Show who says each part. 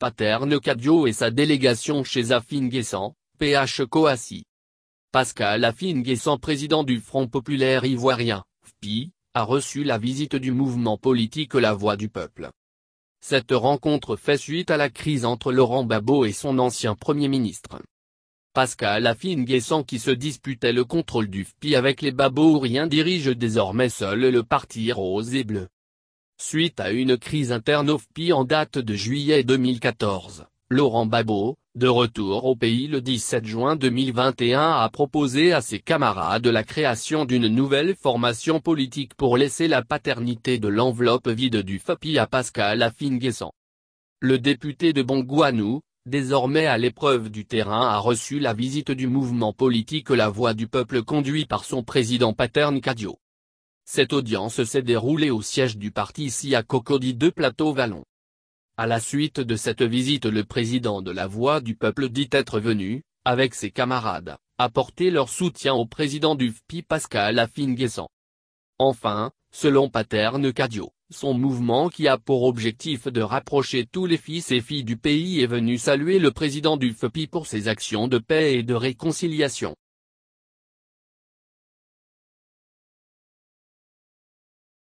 Speaker 1: Paterne Cadio et sa délégation chez Affinguessan, PH Coassi. Pascal Affinguessan président du Front Populaire Ivoirien, FPI, a reçu la visite du mouvement politique La Voix du Peuple. Cette rencontre fait suite à la crise entre Laurent babo et son ancien Premier ministre. Pascal Affinguessan qui se disputait le contrôle du FPI avec les rien dirige désormais seul le parti rose et bleu. Suite à une crise interne au FPI en date de juillet 2014, Laurent Babot, de retour au pays le 17 juin 2021 a proposé à ses camarades la création d'une nouvelle formation politique pour laisser la paternité de l'enveloppe vide du FAPI à Pascal Affinguessant. Le député de Bongouanou, désormais à l'épreuve du terrain a reçu la visite du mouvement politique La Voix du Peuple conduit par son président Paterne Cadio. Cette audience s'est déroulée au siège du parti ici à Cocody de Plateau-Vallon. À la suite de cette visite le président de la Voix du Peuple dit être venu, avec ses camarades, apporter leur soutien au président du FPI Pascal Affinguesan. Enfin, selon Paterne Cadio, son mouvement qui a pour objectif de rapprocher tous les fils et filles du pays est venu saluer le président du FPI pour ses actions de paix et de réconciliation.